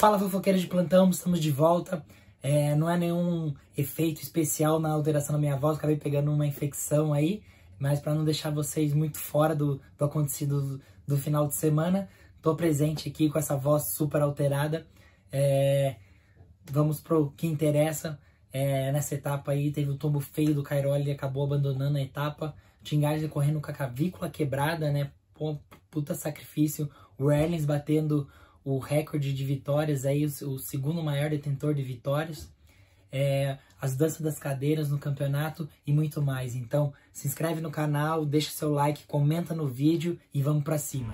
Fala fofoqueiros de plantão, estamos de volta. É, não é nenhum efeito especial na alteração da minha voz, acabei pegando uma infecção aí, mas para não deixar vocês muito fora do, do acontecido do, do, final de semana, tô presente aqui com essa voz super alterada. É, vamos pro que interessa. É, nessa etapa aí teve o tombo feio do Cairoli, e acabou abandonando a etapa. Tingares correndo com a cavícula quebrada, né? Pô, puta sacrifício. O Erlens batendo o recorde de vitórias, aí, o, o segundo maior detentor de vitórias, é, as danças das cadeiras no campeonato e muito mais. Então, se inscreve no canal, deixa seu like, comenta no vídeo e vamos para cima.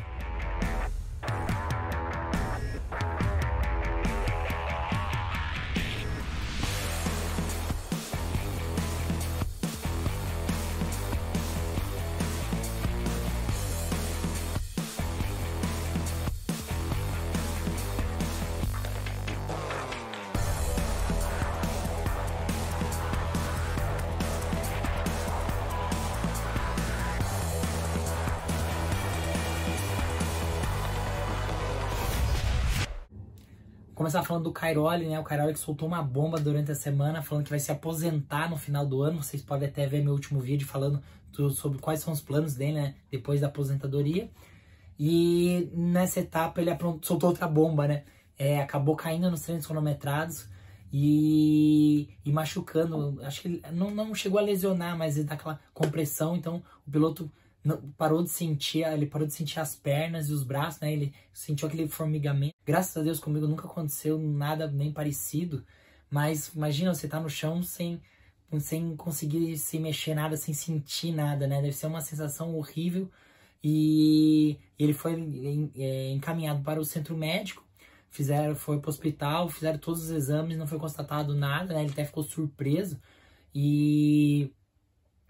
começar falando do Cairoli, né? O Cairoli que soltou uma bomba durante a semana falando que vai se aposentar no final do ano. Vocês podem até ver meu último vídeo falando sobre quais são os planos dele, né? Depois da aposentadoria. E nessa etapa ele soltou outra bomba, né? É, acabou caindo nos treinos cronometrados e, e machucando. Acho que não, não chegou a lesionar, mas ele dá tá aquela compressão. Então o piloto não, parou de sentir, ele parou de sentir as pernas e os braços, né? Ele sentiu aquele formigamento. Graças a Deus comigo nunca aconteceu nada nem parecido, mas imagina você tá no chão sem sem conseguir se mexer nada, sem sentir nada, né? Deve ser uma sensação horrível. E ele foi é, encaminhado para o centro médico, fizeram, foi para o hospital, fizeram todos os exames, não foi constatado nada, né? Ele até ficou surpreso e,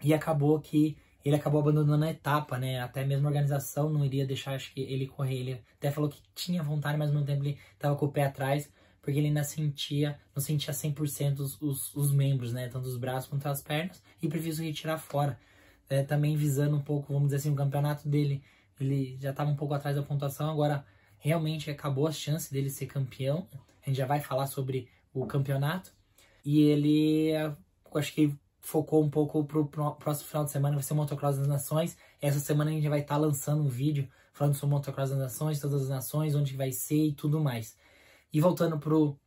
e acabou que ele acabou abandonando a etapa, né? Até mesmo a organização não iria deixar, acho que ele correr. Ele até falou que tinha vontade, mas no tempo ele estava com o pé atrás, porque ele ainda sentia, não sentia 100% os, os, os membros, né? Tanto os braços quanto as pernas, e previsto retirar fora. É, também visando um pouco, vamos dizer assim, o campeonato dele. Ele já estava um pouco atrás da pontuação, agora realmente acabou a chance dele ser campeão. A gente já vai falar sobre o campeonato. E ele, acho que focou um pouco pro próximo final de semana, vai ser o Motocross das Nações. Essa semana a gente vai estar tá lançando um vídeo falando sobre o Motocross das Nações, todas as nações, onde vai ser e tudo mais. E voltando pro,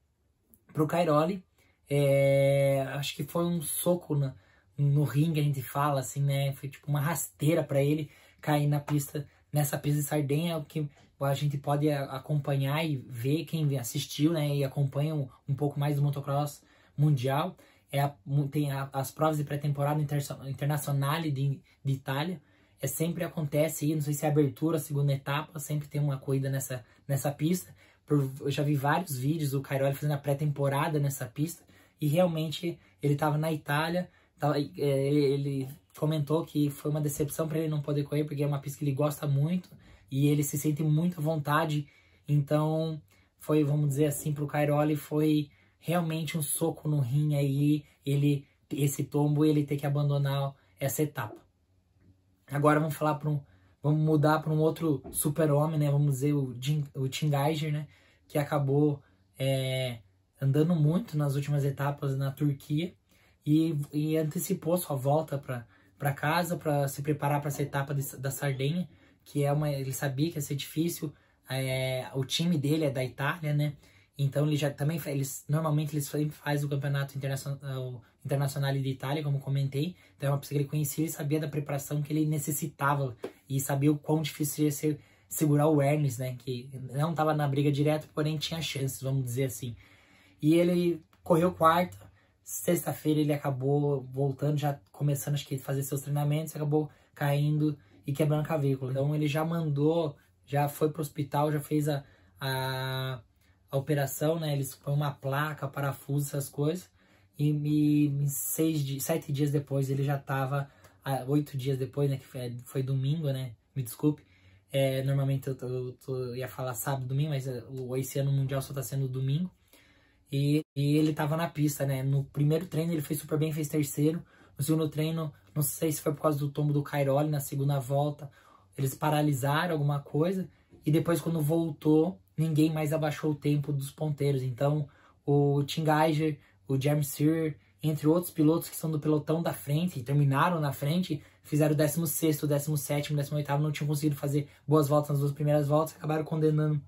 pro Cairoli, é, acho que foi um soco na, no ringue, a gente fala assim, né? Foi tipo uma rasteira para ele cair na pista, nessa pista de Sardenha, que a gente pode acompanhar e ver quem assistiu, né? E acompanha um, um pouco mais do motocross mundial é a, tem a, as provas de pré-temporada internacional de, de Itália, é sempre acontece aí, não sei se é abertura, segunda etapa, sempre tem uma corrida nessa, nessa pista. Por, eu já vi vários vídeos do Cairoli fazendo a pré-temporada nessa pista e realmente ele estava na Itália, tava, tá, é, ele comentou que foi uma decepção para ele não poder correr porque é uma pista que ele gosta muito e ele se sente muito à vontade. Então, foi, vamos dizer assim, para o Cairoli foi realmente um soco no rim aí, ele esse tombo ele ter que abandonar essa etapa. Agora vamos falar para um vamos mudar para um outro super-homem, né? Vamos dizer o Jim, o Tim Geiger, né, que acabou é, andando muito nas últimas etapas na Turquia e, e antecipou sua volta para para casa para se preparar para essa etapa de, da Sardenha, que é uma ele sabia que ia ser difícil. É, o time dele é da Itália, né? Então ele já também eles normalmente eles faz o campeonato internacional eh, internacional de Itália, como comentei. Então é uma pessoa que ele conhecia, ele sabia da preparação que ele necessitava e sabia o quão difícil ia ser segurar o Ernest, né, que não estava na briga direto, porém tinha chances, vamos dizer assim. E ele correu quarto, sexta-feira ele acabou voltando, já começando acho que fazer seus treinamentos, acabou caindo e quebrando a clavícula. Então ele já mandou, já foi para o hospital, já fez a, a a operação, né? Eles põem uma placa, parafuso, essas coisas. E, me seis, sete dias depois ele já estava ah, oito dias depois, né? Que foi, foi domingo, né? Me desculpe. É, normalmente eu, eu, eu, ia falar sábado, domingo, mas é, esse ano Mundial só está sendo domingo. E, e ele estava na pista, né? No primeiro treino ele foi super bem, fez terceiro. No segundo treino, não sei se foi por causa do tombo do Cairoli na segunda volta, eles paralisaram alguma coisa. E depois, quando voltou, ninguém mais abaixou o tempo dos ponteiros. Então, o Tim Geiger, o James Sear, entre outros pilotos que são do pelotão da frente e terminaram na frente, fizeram 16, 17, 18, não tinham conseguido fazer boas voltas nas duas primeiras voltas, acabaram condenando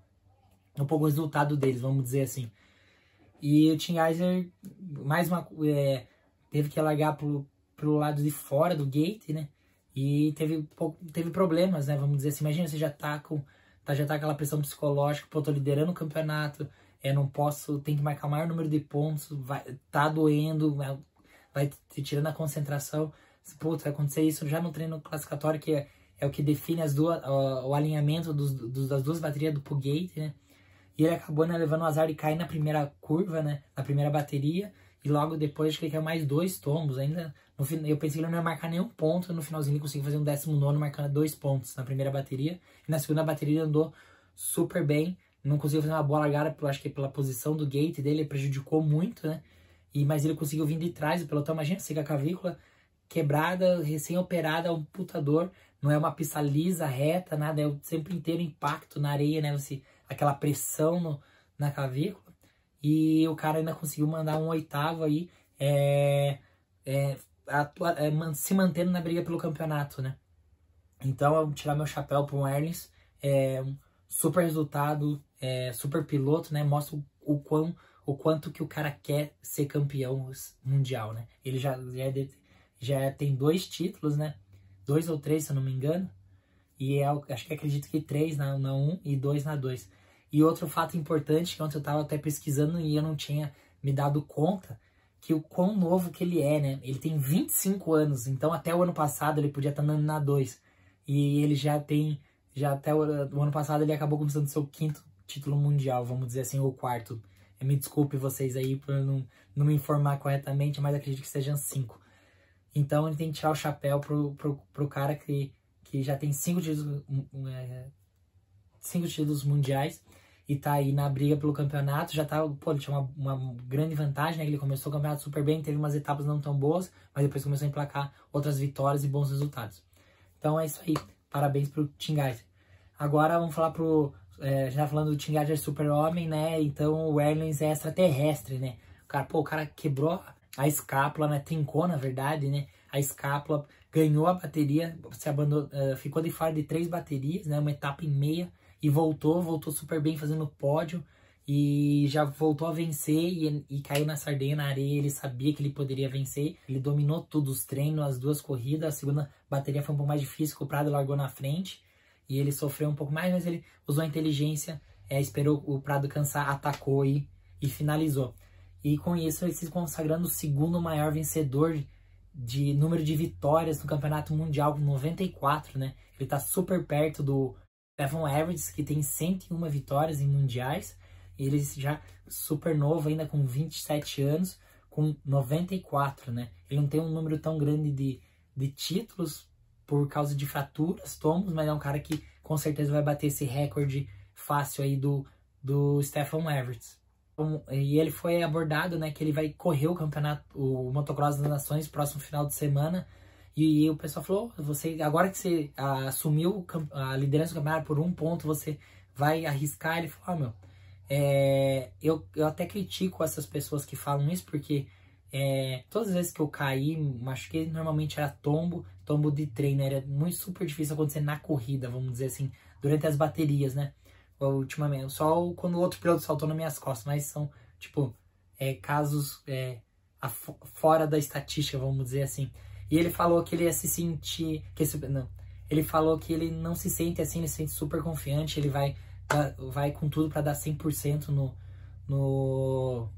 um pouco o resultado deles, vamos dizer assim. E o Tim Geiser, mais uma. É, teve que largar pro, pro lado de fora do gate, né? E teve, teve problemas, né? Vamos dizer assim. Imagina, você já tá com tá, já tá aquela pressão psicológica, pô, tô liderando o campeonato, é, não posso, tem que marcar o maior número de pontos, vai, tá doendo, é, vai te tirando a concentração. Putz, vai acontecer isso já no treino classificatório, que é, é o que define as duas, o, o alinhamento dos, dos, das duas baterias do Pugate, né? E ele acabou né, levando o azar e cair na primeira curva, né? Na primeira bateria e logo depois que ele caiu mais dois tombos. Ainda no, eu pensei que ele não ia marcar nenhum ponto. No finalzinho ele conseguiu fazer um décimo nono, marcando dois pontos na primeira bateria. E na segunda bateria ele andou super bem. Não conseguiu fazer uma boa largada, eu acho que pela posição do gate dele, prejudicou muito, né? E, mas ele conseguiu vir de trás do pelotão. Imagina, siga a clavícula quebrada, recém-operada, amputador. É não é uma pista lisa, reta, nada. É o sempre inteiro impacto na areia, né? Você, aquela pressão no, na clavícula. E o cara ainda conseguiu mandar um oitavo aí, é, é, atua, é, se mantendo na briga pelo campeonato, né? Então, eu vou tirar meu chapéu para o Erlins, é um super resultado, é, super piloto, né? Mostra o, quão, o quanto que o cara quer ser campeão mundial, né? Ele já, já, é já tem dois títulos, né? Dois ou três, se eu não me engano. E é, acho que acredito que três na, na um e dois na dois. E outro fato importante, que ontem eu estava até pesquisando e eu não tinha me dado conta, que o quão novo que ele é, né? Ele tem 25 anos, então até o ano passado ele podia estar tá na 2. E ele já tem, já até o, o ano passado ele acabou começando seu quinto título mundial, vamos dizer assim, ou quarto. É, me desculpe vocês aí por não, não me informar corretamente, mas acredito que sejam cinco. Então ele tem que tirar o chapéu pro, pro, pro cara que, que já tem cinco títulos, é, cinco títulos mundiais e tá aí na briga pelo campeonato. Já tá, pô, ele tinha uma, uma grande vantagem, né? Ele começou o campeonato super bem, teve umas etapas não tão boas, mas depois começou a emplacar outras vitórias e bons resultados. Então é isso aí. Parabéns pro Team Agora vamos falar pro. É, já tá falando do Team é Super-Homem, né? Então o Erlens é extraterrestre, né? O cara, pô, o cara quebrou a escápula, né? Trincou, na verdade, né? A escápula ganhou a bateria, se abandonou, é, ficou de fora de três baterias, né? Uma etapa e meia e voltou, voltou super bem fazendo pódio e já voltou a vencer e, e, caiu na Sardenha, na areia, ele sabia que ele poderia vencer, ele dominou tudo, os treinos, as duas corridas, a segunda bateria foi um pouco mais difícil, o Prado largou na frente e ele sofreu um pouco mais, mas ele usou a inteligência, é, esperou o Prado cansar, atacou e, e finalizou. E com isso ele se consagrando o segundo maior vencedor de número de vitórias no Campeonato Mundial, 94, né? Ele tá super perto do Stefan Average, que tem 101 vitórias em mundiais, ele já super novo ainda com 27 anos, com 94, né? Ele não tem um número tão grande de, de títulos por causa de fraturas, tomos, mas é um cara que com certeza vai bater esse recorde fácil aí do, do Stefan Everts. e ele foi abordado, né, que ele vai correr o campeonato, o Motocross das Nações próximo final de semana, e, e o pessoal falou, você agora que você ah, assumiu a liderança do campeonato por um ponto, você vai arriscar? Ele falou, ah, meu, é, eu, eu até critico essas pessoas que falam isso, porque é, todas as vezes que eu caí, machuquei, normalmente era tombo, tombo de treino, era muito super difícil acontecer na corrida, vamos dizer assim, durante as baterias, né? Ultimamente, só quando o outro piloto saltou nas minhas costas, mas são, tipo, é, casos é, fora da estatística, vamos dizer assim. E ele falou que ele ia se sentir. Que não, ele falou que ele não se sente assim, ele se sente super confiante, ele vai, vai com tudo para dar 100% no, no,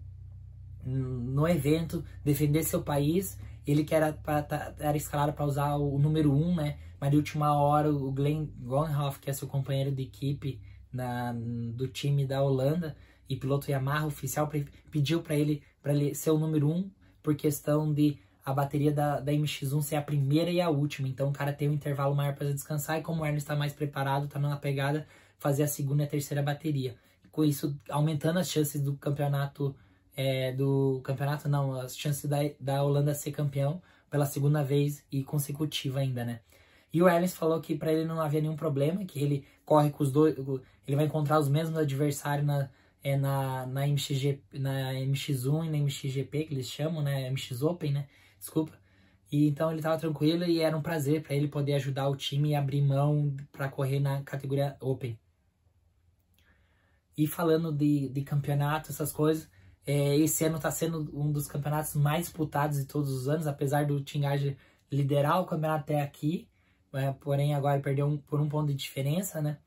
no evento, defender seu país. Ele que era, pra, tá, era escalado para usar o, número 1, um, né? Mas de última hora, o Glenn Gonhoff, que é seu companheiro de equipe na, do time da Holanda e piloto Yamaha oficial, pediu para ele, pra ele ser o número 1 um, por questão de a bateria da, da MX-1 ser a primeira e a última. Então o cara tem um intervalo maior para descansar e como o Ernest está mais preparado, está na pegada, fazer a segunda e a terceira bateria. Com isso, aumentando as chances do campeonato, é, do campeonato não, as chances da, da Holanda ser campeão pela segunda vez e consecutiva ainda, né? E o Ernest falou que para ele não havia nenhum problema, que ele corre com os dois, ele vai encontrar os mesmos adversários na, é, na, na, MXG, na MX1 e na MXGP, que eles chamam, né? MX Open, né? desculpa. E então ele estava tranquilo e era um prazer para ele poder ajudar o time e abrir mão para correr na categoria Open. E falando de, de campeonato, essas coisas, é, esse ano está sendo um dos campeonatos mais disputados de todos os anos, apesar do tingage liderar o campeonato até aqui, é, porém agora perdeu um, por um ponto de diferença, né?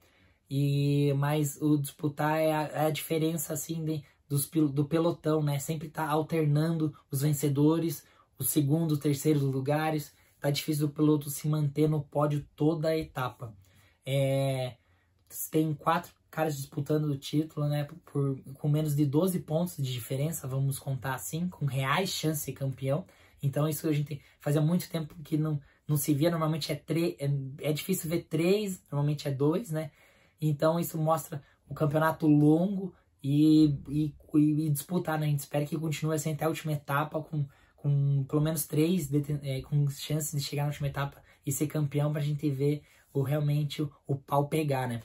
E mas o disputar é a, é a diferença assim de, dos, do pelotão, né? Sempre está alternando os vencedores, o segundo, terceiro lugares. Tá difícil o piloto se manter no pódio toda a etapa. É, tem quatro caras disputando o título, né? Por, com menos de 12 pontos de diferença, vamos contar assim, com reais chance de campeão. Então isso a gente fazia muito tempo que não, não se via. Normalmente é, é, é difícil ver três, normalmente é dois, né? Então isso mostra o campeonato longo e, e, e disputar, né? A gente espera que continue assim até a última etapa com com pelo menos três é, com chances de chegar na última etapa e ser campeão para a gente ver o realmente o, o pau pegar, né?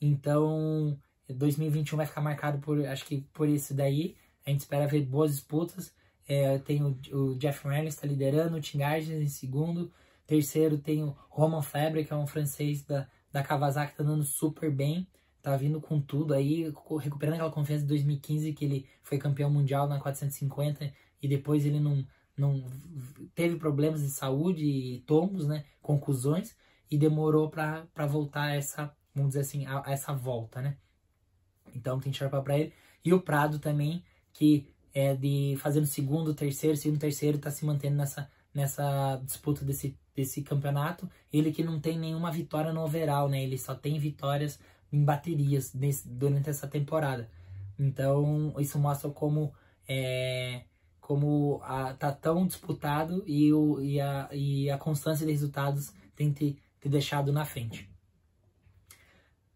Então, 2021 vai ficar marcado por, acho que por isso daí. A gente espera ver boas disputas. É, tem o, o Jeff Merlin está liderando, o Tim Gardner em segundo, terceiro tem o Roman Febre que é um francês da, da Kawasaki, está andando super bem, tá vindo com tudo aí, recuperando aquela confiança de 2015 que ele foi campeão mundial na 450 e depois ele não não teve problemas de saúde e tombos, né, conclusões e demorou para voltar essa, vamos dizer assim, a, a essa volta, né? Então tem que chapéu para ele. E o Prado também, que é de fazendo segundo, terceiro, segundo, terceiro, tá se mantendo nessa, nessa disputa desse, desse campeonato. Ele que não tem nenhuma vitória no overall, né? Ele só tem vitórias em baterias nesse, durante essa temporada. Então, isso mostra como é, como a, tá tão disputado e, o, e, a, e a constância de resultados tem te, ter deixado na frente.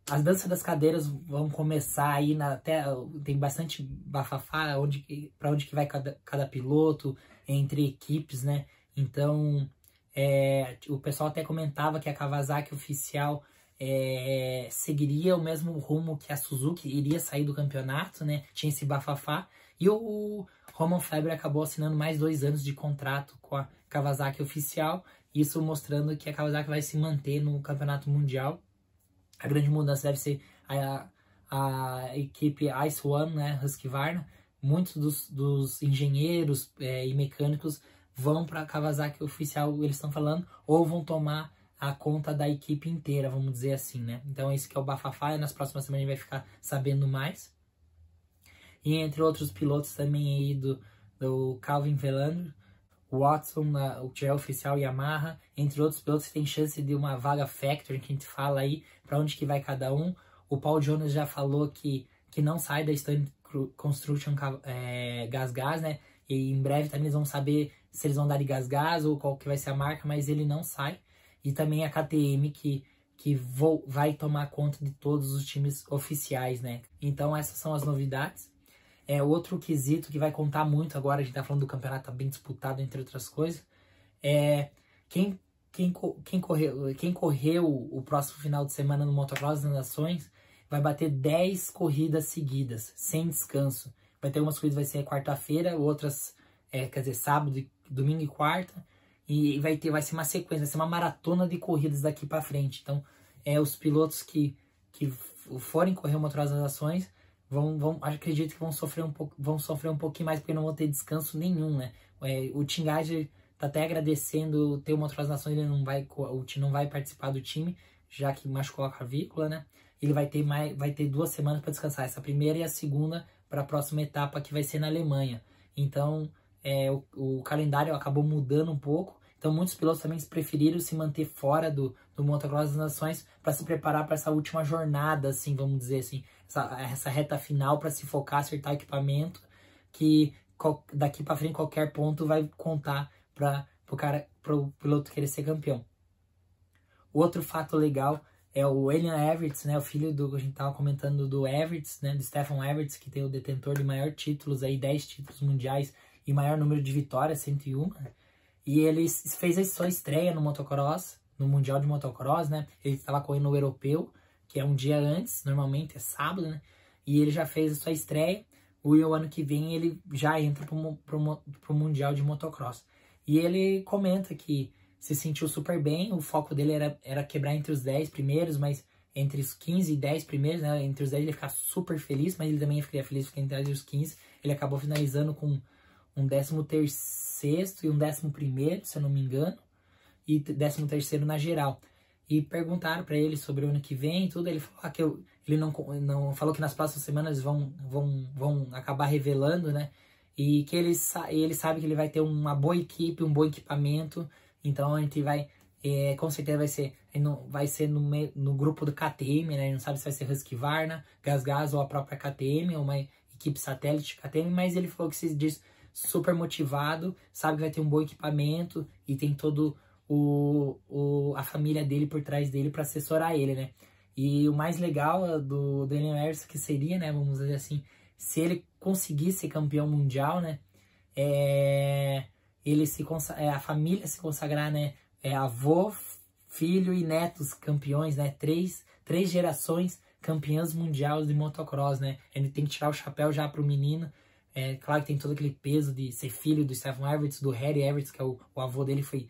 As danças das cadeiras vão começar aí na, até tem bastante bafafá onde para onde que vai cada, cada piloto entre equipes, né? Então é, o pessoal até comentava que a Kawasaki oficial é, seguiria o mesmo rumo que a Suzuki iria sair do campeonato, né? Tinha esse bafafá e o Roman Faber acabou assinando mais dois anos de contrato com a Kawasaki oficial, isso mostrando que a Kawasaki vai se manter no campeonato mundial. A grande mudança deve ser a, a equipe Ice One, né, Husky Varna. Muitos dos, dos engenheiros é, e mecânicos vão para a Kawasaki oficial, eles estão falando, ou vão tomar a conta da equipe inteira, vamos dizer assim, né? Então esse que é o bafafá, e nas próximas semanas a gente vai ficar sabendo mais e entre outros pilotos também aí do, do Calvin Velander, Watson, o que é oficial Yamaha, entre outros pilotos tem chance de uma vaga factory que a gente fala aí para onde que vai cada um. O Paul Jones já falou que que não sai da Stand Construction é, Gas Gas, né? E em breve também eles vão saber se eles vão dar de Gas Gas ou qual que vai ser a marca, mas ele não sai. E também a KTM que que vou, vai tomar conta de todos os times oficiais, né? Então essas são as novidades é outro quesito que vai contar muito agora. A gente tá falando do campeonato tá bem disputado, entre outras coisas. É quem, quem, quem, correu, quem correu o próximo final de semana no Motocross das Nações vai bater 10 corridas seguidas, sem descanso. Vai ter umas corridas vai ser quarta-feira, outras, é, quer dizer, sábado, domingo e quarta. E vai, ter, vai ser uma sequência, vai ser uma maratona de corridas daqui para frente. Então, é os pilotos que, que forem correr o Motocross das Nações vão, vão acredito que vão sofrer um pouco, vão sofrer um pouquinho mais porque não vão ter descanso nenhum, né? É, o tingage está tá até agradecendo ter uma transação ele não vai, o não vai participar do time, já que machucou a clavícula, né? Ele vai ter mais, vai ter duas semanas para descansar, essa primeira e a segunda para a próxima etapa que vai ser na Alemanha. Então, é, o, o calendário acabou mudando um pouco então, muitos pilotos também preferiram se manter fora do, do Motocross das Nações para se preparar para essa última jornada, assim, vamos dizer assim, essa, essa reta final para se focar, acertar equipamento, que daqui para frente qualquer ponto vai contar para o cara, para o piloto querer ser campeão. Outro fato legal é o William Everts, né, o filho do que a gente tava comentando do Everts, né, do Stefan Everts, que tem o detentor de maior títulos aí, 10 títulos mundiais e maior número de vitórias, 101, né? E ele fez a sua estreia no motocross, no Mundial de Motocross, né? Ele estava correndo o europeu, que é um dia antes, normalmente é sábado, né? E ele já fez a sua estreia. E o ano que vem ele já entra pro, pro, pro Mundial de Motocross. E ele comenta que se sentiu super bem, o foco dele era, era quebrar entre os 10 primeiros, mas entre os 15 e 10 primeiros, né? Entre os 10 ele ia ficar super feliz, mas ele também ficaria feliz porque entre os 15 ele acabou finalizando com um décimo terceiro e um décimo primeiro, se eu não me engano, e décimo terceiro na geral. E perguntaram para ele sobre o ano que vem e tudo, ele falou ah, que eu, ele não, não falou que nas próximas semanas vão, vão, vão acabar revelando, né? E que ele, ele sabe que ele vai ter uma boa equipe, um bom equipamento, então a gente vai é, com certeza vai ser no, vai ser no, no grupo do KTM, né? Não sabe se vai ser Husky Varna, Gasgas ou a própria KTM, ou uma equipe satélite KTM, mas ele falou que se diz super motivado, sabe que vai ter um bom equipamento e tem todo o, o a família dele por trás dele para assessorar ele, né? E o mais legal é, do Daniel Harris que seria, né, vamos dizer assim, se ele conseguisse ser campeão mundial, né, é, ele se é, a família se consagrar, né, é, avô, filho e netos campeões, né, três, três gerações campeãs mundiais de motocross, né? Ele tem que tirar o chapéu já pro menino é claro que tem todo aquele peso de ser filho do Stephen Everts, do Harry Everts, que é o, o avô dele, foi,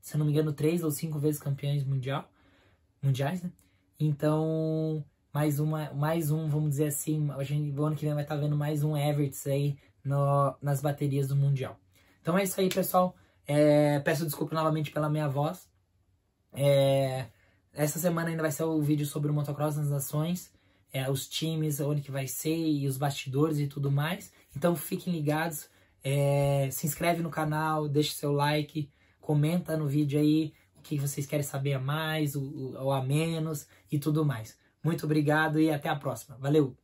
se não me engano, três ou cinco vezes campeões mundial, mundiais, né? Então, mais, uma, mais um, vamos dizer assim, a gente, o ano que vem vai estar tá vendo mais um Everts aí no, nas baterias do Mundial. Então é isso aí, pessoal. É, peço desculpa novamente pela minha voz. É, essa semana ainda vai ser o vídeo sobre o motocross nas nações, é, os times, onde que vai ser e os bastidores e tudo mais. Então fiquem ligados, é, se inscreve no canal, deixa seu like, comenta no vídeo aí o que vocês querem saber a mais ou a menos e tudo mais. Muito obrigado e até a próxima. Valeu!